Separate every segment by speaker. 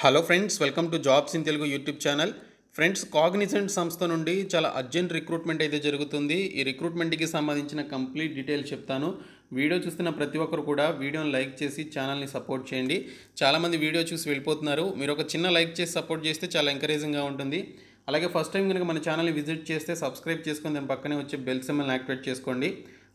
Speaker 1: hello friends welcome to jobs in Telugu YouTube channel friends Cognizant సంస్థ నుండి చాలా urgent recruitment అయితే జరుగుతుంది ఈ రిక్రూట్మెంట్కి సంబంధించిన కంప్లీట్ డీటెయిల్స్ చెప్తాను వీడియో చూస్తున్న ప్రతి ఒక్కరు కూడా వీడియోని లైక్ చేసి ఛానల్ని సపోర్ట్ చేయండి చాలామంది వీడియో చూసి వెళ్ళిపోతున్నారు మీరు ఒక చిన్న లైక్ చేసి సపోర్ట్ చేస్తే చాలా ఎంకరేజింగ్గా ఉంటుంది అలాగే ఫస్ట్ టైం కనుక మన ఛానల్ని విజిట్ చేస్తే సబ్స్క్రైబ్ చేసుకొని దాని పక్కనే వచ్చే బెల్ సిమ్మల్ని యాక్టివేట్ చేసుకోండి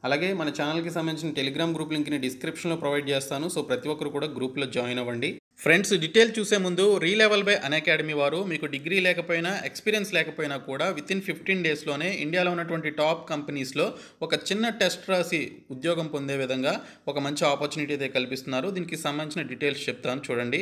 Speaker 1: అలాగే మన ఛానల్కి సంబంధించిన టెలిగ్రామ్ గ్రూప్ లింక్ని డిస్క్రిప్షన్లో ప్రొవైడ్ చేస్తాను సో ప్రతి ఒక్కరు కూడా గ్రూప్లో జాయిన్ అవ్వండి ఫ్రెండ్స్ డీటెయిల్ చూసే ముందు రీలెవల్ బై అన్ అకాడమీ వారు మీకు డిగ్రీ లేకపోయినా ఎక్స్పీరియన్స్ లేకపోయినా కూడా విత్ ఇన్ ఫిఫ్టీన్ డేస్లోనే ఇండియాలో ఉన్నటువంటి టాప్ కంపెనీస్లో ఒక చిన్న టెస్ట్ రాసి ఉద్యోగం పొందే విధంగా ఒక మంచి ఆపర్చునిటీ అయితే కల్పిస్తున్నారు దీనికి సంబంధించిన డీటెయిల్స్ చెప్తాను చూడండి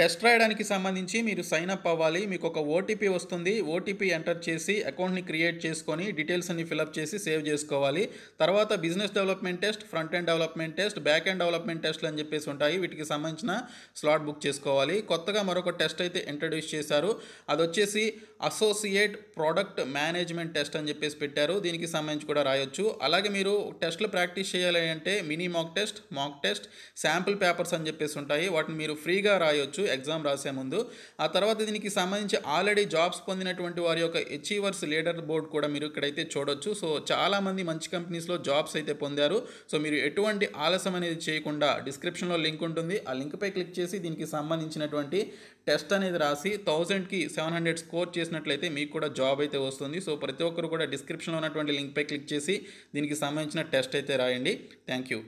Speaker 1: టెస్ట్ రాయడానికి సంబంధించి మీరు సైన్ అప్ అవ్వాలి మీకు ఒక ఓటీపీ వస్తుంది ఓటీపీ ఎంటర్ చేసి అకౌంట్ని క్రియేట్ చేసుకొని డీటెయిల్స్ అన్ని ఫిలప్ చేసి సేవ్ చేసుకోవాలి తర్వాత business development test front end development test back end development టెస్ట్లు అని చెప్పేసి ఉంటాయి వీటికి సంబంధించిన స్లాట్ బుక్ చేసుకోవాలి కొత్తగా మరొక టెస్ట్ అయితే ఇంట్రడ్యూస్ చేశారు అది వచ్చేసి అసోసియేట్ ప్రోడక్ట్ మేనేజ్మెంట్ టెస్ట్ అని చెప్పేసి పెట్టారు దీనికి సంబంధించి కూడా రాయొచ్చు అలాగే మీరు టెస్ట్లు ప్రాక్టీస్ చేయాలి అంటే mini mock test mock test sample papers అని చెప్పేసి ఉంటాయి వాటిని మీరు ఫ్రీగా రాయొచ్చు ఎగ్జామ్ రాసే ముందు ఆ తర్వాత దీనికి సంబంధించి ఆల్రెడీ జాబ్స్ పొందినటువంటి వారి యొక్క అచీవర్స్ లీడర్ బోర్డ్ కూడా మీరు ఇక్కడైతే చూడొచ్చు సో చాలామంది మంచి కంపెనీస్లో జాబ్స్ అయితే పొందారు సో మీరు ఎటువంటి ఆలస్యం అనేది చేయకుండా డిస్క్రిప్షన్లో లింక్ ఉంటుంది ఆ లింక్పై క్లిక్ చేసి దీనికి సంబంధించినటువంటి టెస్ట్ అనేది రాసి థౌజండ్కి సెవెన్ హండ్రెడ్ స్కోర్ చేసినట్లయితే మీకు కూడా జాబ్ అయితే వస్తుంది సో ప్రతి ఒక్కరు కూడా డిస్క్రిప్షన్లో ఉన్నటువంటి లింక్పై క్లిక్ చేసి దీనికి సంబంధించిన టెస్ట్ అయితే రాయండి థ్యాంక్ యూ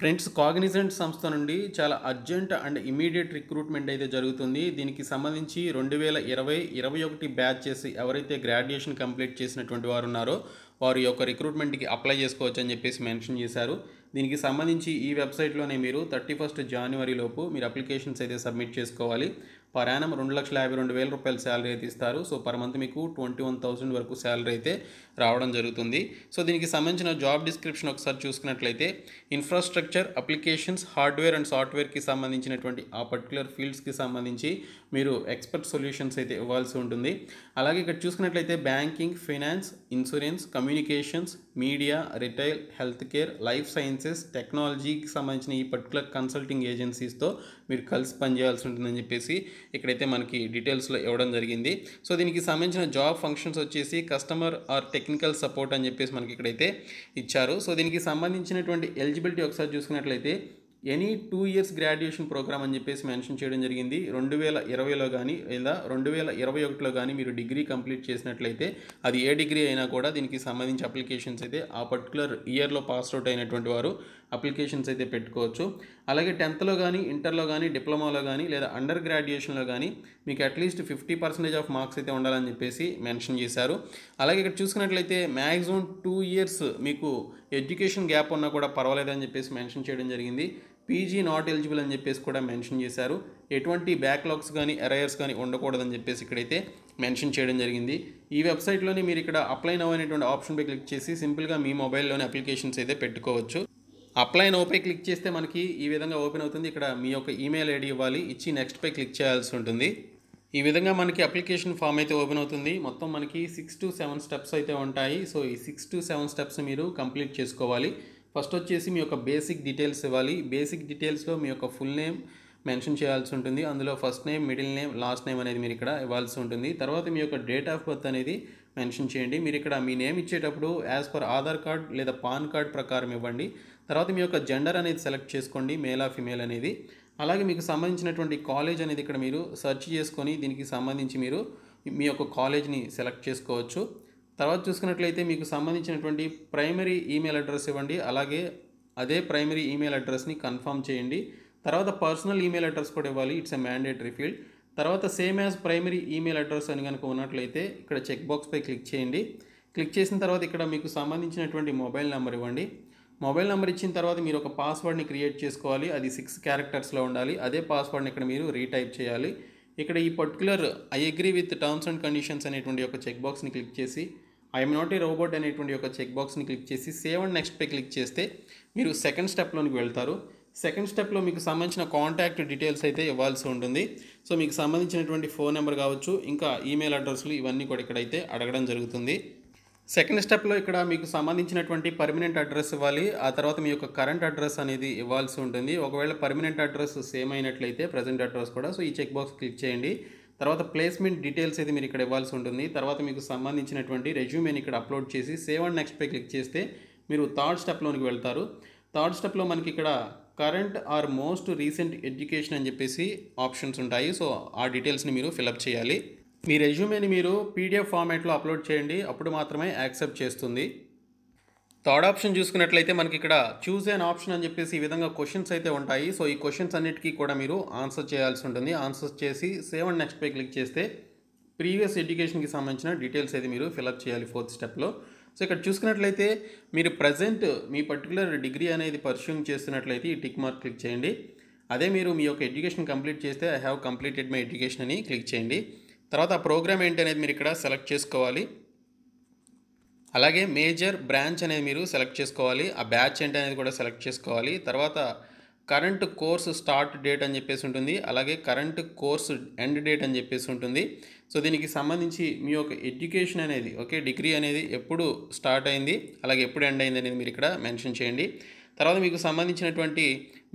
Speaker 1: ఫ్రెండ్స్ కాగ్నిజెంట్ సంస్థ నుండి చాలా అర్జెంట్ అండ్ ఇమీడియట్ రిక్రూట్మెంట్ అయితే జరుగుతుంది దీనికి సంబంధించి రెండు వేల ఇరవై ఇరవై ఒకటి బ్యాచ్ చేసి ఎవరైతే గ్రాడ్యుయేషన్ కంప్లీట్ చేసినటువంటి వారు ఉన్నారో వారి యొక్క రిక్రూట్మెంట్కి అప్లై చేసుకోవచ్చు అని చెప్పేసి మెన్షన్ చేశారు దీనికి సంబంధించి ఈ వెబ్సైట్లోనే మీరు థర్టీ ఫస్ట్ జనవరిలోపు మీరు అప్లికేషన్స్ అయితే సబ్మిట్ చేసుకోవాలి పర్ యానం రెండు లక్షల యాభై రెండు వేల రూపాయల శాలరీ అయితే ఇస్తారు సో పర్ మంత్ మీకు ట్వంటీ వన్ థౌసండ్ వరకు శాలరీ అయితే రావడం జరుగుతుంది సో దీనికి సంబంధించిన జాబ్ డిస్క్రిప్షన్ ఒకసారి చూసుకున్నట్లయితే ఇన్ఫ్రాస్ట్రక్చర్ అప్లికేషన్స్ హార్డ్వేర్ అండ్ సాఫ్ట్వేర్కి సంబంధించినటువంటి ఆ పర్టికులర్ ఫీల్డ్స్కి సంబంధించి మీరు ఎక్స్పర్ట్ సొల్యూషన్స్ అయితే ఇవ్వాల్సి ఉంటుంది అలాగే ఇక్కడ చూసుకున్నట్లయితే banking finance insurance communications media retail health care life sciences టెక్నాలజీకి సంబంధించిన ఈ పర్టికులర్ కన్సల్టింగ్ ఏజెన్సీస్తో మీరు కలిసి పనిచేయాల్సి ఉంటుందని చెప్పేసి ఇక్కడైతే మనకి డీటెయిల్స్లో ఇవ్వడం జరిగింది సో దీనికి సంబంధించిన జాబ్ ఫంక్షన్స్ వచ్చేసి కస్టమర్ ఆర్ టెక్నికల్ సపోర్ట్ అని చెప్పేసి మనకి ఇక్కడైతే ఇచ్చారు సో దీనికి సంబంధించినటువంటి ఎలిజిబిలిటీ ఒకసారి చూసుకున్నట్లయితే any two years graduation programme అని చెప్పేసి మెన్షన్ చేయడం జరిగింది రెండు వేల ఇరవైలో కానీ లేదా రెండు వేల ఇరవై ఒకటిలో కానీ మీరు డిగ్రీ కంప్లీట్ చేసినట్లయితే అది ఏ డిగ్రీ అయినా కూడా దీనికి సంబంధించి అప్లికేషన్స్ అయితే ఆ పర్టికులర్ ఇయర్లో పాస్ అవుట్ అయినటువంటి వారు అప్లికేషన్స్ అయితే పెట్టుకోవచ్చు అలాగే టెన్త్లో కానీ ఇంటర్లో కానీ డిప్లొమాలో కానీ లేదా అండర్ గ్రాడ్యుయేషన్లో కానీ మీకు at least fifty percentage of marks అయితే ఉండాలని చెప్పేసి మెన్షన్ చేశారు అలాగే ఇక్కడ చూసుకున్నట్లయితే మ్యాక్సిమం టూ ఇయర్స్ మీకు ఎడ్యుకేషన్ గ్యాప్ ఉన్నా కూడా పర్వాలేదని చెప్పేసి మెన్షన్ చేయడం జరిగింది పీజీ నాట్ ఎలిజిబుల్ అని చెప్పేసి కూడా మెన్షన్ చేశారు ఎటువంటి బ్యాక్లాగ్స్ కానీ ఎరయర్స్ కానీ ఉండకూడదని చెప్పేసి ఇక్కడైతే మెన్షన్ చేయడం జరిగింది ఈ వెబ్సైట్లోనే మీరు ఇక్కడ అప్లై నవ్ అనేటువంటి ఆప్షన్పై క్లిక్ చేసి సింపుల్గా మీ మొబైల్లోనే అప్లికేషన్స్ అయితే పెట్టుకోవచ్చు అప్లై నోపై క్లిక్ చేస్తే మనకి ఈ విధంగా ఓపెన్ అవుతుంది ఇక్కడ మీ యొక్క ఈమెయిల్ ఐడి ఇవ్వాలి ఇచ్చి నెక్స్ట్పై క్లిక్ చేయాల్సి ఉంటుంది ఈ విధంగా మనకి అప్లికేషన్ ఫామ్ అయితే ఓపెన్ అవుతుంది మొత్తం మనకి సిక్స్ టు సెవెన్ స్టెప్స్ అయితే ఉంటాయి సో ఈ సిక్స్ టు సెవెన్ స్టెప్స్ మీరు కంప్లీట్ చేసుకోవాలి ఫస్ట్ వచ్చేసి మీ యొక్క బేసిక్ డీటెయిల్స్ ఇవ్వాలి బేసిక్ డీటెయిల్స్లో మీ యొక్క ఫుల్ నేమ్ మెన్షన్ చేయాల్సి ఉంటుంది అందులో first name middle name last name అనేది మీరు ఇక్కడ ఇవ్వాల్సి ఉంటుంది తర్వాత మీ యొక్క డేట్ ఆఫ్ బర్త్ అనేది మెన్షన్ చేయండి మీరు ఇక్కడ మీ నేమ్ ఇచ్చేటప్పుడు యాజ్ పర్ ఆధార్ కార్డ్ లేదా పాన్ కార్డ్ ప్రకారం ఇవ్వండి తర్వాత మీ యొక్క జెండర్ అనేది సెలెక్ట్ చేసుకోండి మేల్ ఆ ఫిమేల్ అనేది అలాగే మీకు సంబంధించినటువంటి కాలేజ్ అనేది ఇక్కడ మీరు సెర్చ్ చేసుకొని దీనికి సంబంధించి మీరు మీ యొక్క కాలేజ్ని సెలెక్ట్ చేసుకోవచ్చు తర్వాత చూసుకున్నట్లయితే మీకు సంబంధించినటువంటి ప్రైమరీ ఈమెయిల్ అడ్రస్ ఇవ్వండి అలాగే అదే ప్రైమరీ ఈమెయిల్ అడ్రస్ని కన్ఫర్మ్ చేయండి తర్వాత పర్సనల్ ఈమెయిల్ అడ్రస్ కూడా ఇవ్వాలి ఇట్స్ ఎ మ్యాండేటరీ ఫీల్డ్ తర్వాత same as primary email address అని కనుక ఉన్నట్లయితే ఇక్కడ చెక్ బాక్స్పై క్లిక్ చేయండి క్లిక్ చేసిన తర్వాత ఇక్కడ మీకు సంబంధించినటువంటి మొబైల్ నెంబర్ ఇవ్వండి మొబైల్ నెంబర్ ఇచ్చిన తర్వాత మీరు ఒక పాస్వర్డ్ని క్రియేట్ చేసుకోవాలి అది సిక్స్ క్యారెక్టర్స్లో ఉండాలి అదే పాస్వర్డ్ని ఇక్కడ మీరు రీటైప్ చేయాలి ఇక్కడ ఈ particular I agree with terms and conditions అనేటువంటి ఒక చెక్ బాక్స్ని క్లిక్ చేసి ఐఎమ్ నాట్ ఏ రోబోట్ అనేటువంటి ఒక చెక్ బాక్స్ని క్లిక్ చేసి సేవ్ అండ్ నెక్స్ట్ పే క్లిక్ చేస్తే మీరు సెకండ్ స్టెప్లోనికి వెళ్తారు సెకండ్ స్టెప్లో మీకు సంబంధించిన కాంటాక్ట్ డీటెయిల్స్ అయితే ఇవ్వాల్సి ఉంటుంది సో మీకు సంబంధించినటువంటి ఫోన్ నెంబర్ కావచ్చు ఇంకా ఈమెయిల్ అడ్రస్లు ఇవన్నీ కూడా ఇక్కడైతే అడగడం జరుగుతుంది సెకండ్ స్టెప్లో ఇక్కడ మీకు సంబంధించినటువంటి పర్మనెంట్ అడ్రస్ ఇవ్వాలి ఆ తర్వాత మీ యొక్క కరెంట్ అడ్రస్ అనేది ఇవ్వాల్సి ఉంటుంది ఒకవేళ పర్మనెంట్ అడ్రస్ సేమ్ అయినట్లయితే ప్రజెంట్ అడ్రస్ కూడా సో ఈ చెక్ బాక్స్ క్లిక్ చేయండి తర్వాత ప్లేస్మెంట్ డీటెయిల్స్ అయితే మీరు ఇక్కడ ఇవ్వాల్సి ఉంటుంది తర్వాత మీకు సంబంధించినటువంటి రెజ్యూమేని ఇక్కడ అప్లోడ్ చేసి సేవ్ అండ్ నెక్స్ట్ పే క్లిక్ చేస్తే మీరు థర్డ్ స్టెప్లోనికి వెళ్తారు థర్డ్ స్టెప్లో మనకి ఇక్కడ current or most recent education అని చెప్పేసి ఆప్షన్స్ ఉంటాయి సో ఆ డీటెయిల్స్ని మీరు ఫిలప్ చేయాలి మీ రెజ్యూమేని మీరు పీడిఎఫ్ ఫార్మాట్లో అప్లోడ్ చేయండి అప్పుడు మాత్రమే యాక్సెప్ట్ చేస్తుంది థర్డ్ ఆప్షన్ చూసుకున్నట్లయితే మనకి ఇక్కడ చూస్ అన్ ఆప్షన్ అని చెప్పేసి ఈ విధంగా క్వశ్చన్స్ అయితే ఉంటాయి సో ఈ క్వశ్చన్స్ అన్నిటికీ కూడా మీరు ఆన్సర్ చేయాల్సి ఉంటుంది ఆన్సర్ చేసి సేవ్ అండ్ నెక్స్ట్ పై క్లిక్ చేస్తే ప్రీవియస్ ఎడ్యుకేషన్కి సంబంధించిన డీటెయిల్స్ అయితే మీరు ఫిలప్ చేయాలి ఫోర్త్ స్టెప్లో సో ఇక్కడ చూసుకున్నట్లయితే మీరు ప్రజెంట్ మీ పర్టికులర్ డిగ్రీ అనేది పర్సూయింగ్ చేస్తున్నట్లయితే ఈ టిక్ మార్క్ క్లిక్ చేయండి అదే మీరు మీ యొక్క ఎడ్యుకేషన్ కంప్లీట్ చేస్తే I have completed my education అని క్లిక్ చేయండి తర్వాత ఆ ప్రోగ్రామ్ ఏంటి అనేది మీరు ఇక్కడ సెలెక్ట్ చేసుకోవాలి అలాగే మేజర్ బ్రాంచ్ అనేది మీరు సెలెక్ట్ చేసుకోవాలి ఆ బ్యాచ్ ఏంటి అనేది కూడా సెలెక్ట్ చేసుకోవాలి తర్వాత కరెంట్ కోర్సు స్టార్ట్ డేట్ అని చెప్పేసి ఉంటుంది అలాగే కరెంట్ కోర్సు ఎండ్ డేట్ అని చెప్పేసి ఉంటుంది సో దీనికి సంబంధించి మీ యొక్క ఎడ్యుకేషన్ అనేది ఓకే డిగ్రీ అనేది ఎప్పుడు స్టార్ట్ అయింది అలాగే ఎప్పుడు ఎండ్ అయింది అనేది మీరు ఇక్కడ మెన్షన్ చేయండి తర్వాత మీకు సంబంధించినటువంటి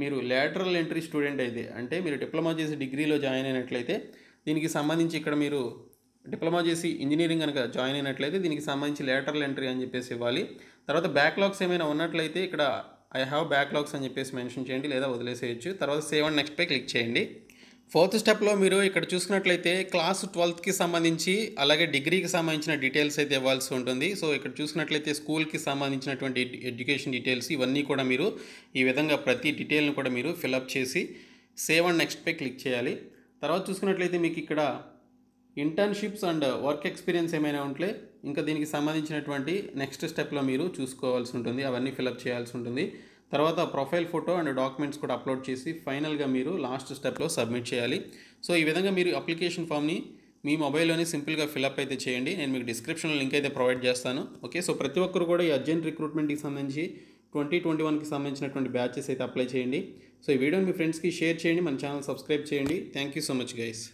Speaker 1: మీరు లేటరల్ ఎంట్రీ స్టూడెంట్ అయితే అంటే మీరు డిప్లొమా చేసి డిగ్రీలో జాయిన్ అయినట్లయితే దీనికి సంబంధించి ఇక్కడ మీరు డిప్లొమా చేసి ఇంజనీరింగ్ కనుక జాయిన్ అయినట్లయితే దీనికి సంబంధించి లేటరల్ ఎంట్రీ అని చెప్పేసి ఇవ్వాలి తర్వాత బ్యాక్లాగ్స్ ఏమైనా ఉన్నట్లయితే ఇక్కడ ఐ హ్యావ్ బ్యాక్లాగ్స్ అని చెప్పేసి మెన్షన్ చేయండి లేదా వదిలేసేయచ్చు తర్వాత సేవ్ అండ్ నెక్స్ట్ పే క్లిక్ చేయండి ఫోర్త్ స్టెప్లో మీరు ఇక్కడ చూసుకున్నట్లయితే క్లాస్ ట్వెల్త్కి సంబంధించి అలాగే డిగ్రీకి సంబంధించిన డీటెయిల్స్ అయితే ఇవ్వాల్సి ఉంటుంది సో ఇక్కడ చూసుకున్నట్లయితే స్కూల్కి సంబంధించినటువంటి ఎడ్యుకేషన్ డీటెయిల్స్ ఇవన్నీ కూడా మీరు ఈ విధంగా ప్రతి డీటెయిల్ని కూడా మీరు ఫిలప్ చేసి సేవ్ అండ్ నెక్స్ట్ పే క్లిక్ చేయాలి తర్వాత చూసుకున్నట్లయితే మీకు ఇక్కడ ఇంటర్న్షిప్స్ అండ్ వర్క్ ఎక్స్పీరియన్స్ ఏమైనా ఉంటే ఇంకా దీనికి సంబంధించినటువంటి నెక్స్ట్ స్టెప్లో మీరు చూసుకోవాల్సి ఉంటుంది అవన్నీ ఫిలప్ చేయాల్సి ఉంటుంది తర్వాత ప్రొఫైల్ ఫోటో అండ్ డాక్యుమెంట్స్ కూడా అప్లోడ్ చేసి ఫైనల్గా మీరు లాస్ట్ స్టెప్లో సబ్మిట్ చేయాలి సో ఈ విధంగా మీరు అప్లికేషన్ ఫామ్ని మీ మొబైల్లోనే సింపుల్గా ఫిలప్ అయితే చేయండి నేను మీకు డిస్క్రిప్షన్లో లింక్ అయితే ప్రొవైడ్ చేస్తాను ఓకే సో ప్రతి ఒక్కరు కూడా ఈ అర్జెంట్ రిక్రూట్మెంట్కి సంబంధించి ట్వంటీ ట్వంటీ వన్కి సంబంధించినటువంటి బ్యాచెస్ అయితే అప్లై చేయండి సో ఈ వీడియోని మీ ఫ్రెండ్స్కి షేర్ చేయండి మన ఛానల్ సబ్స్క్రైబ్ చేయండి thank you so much guys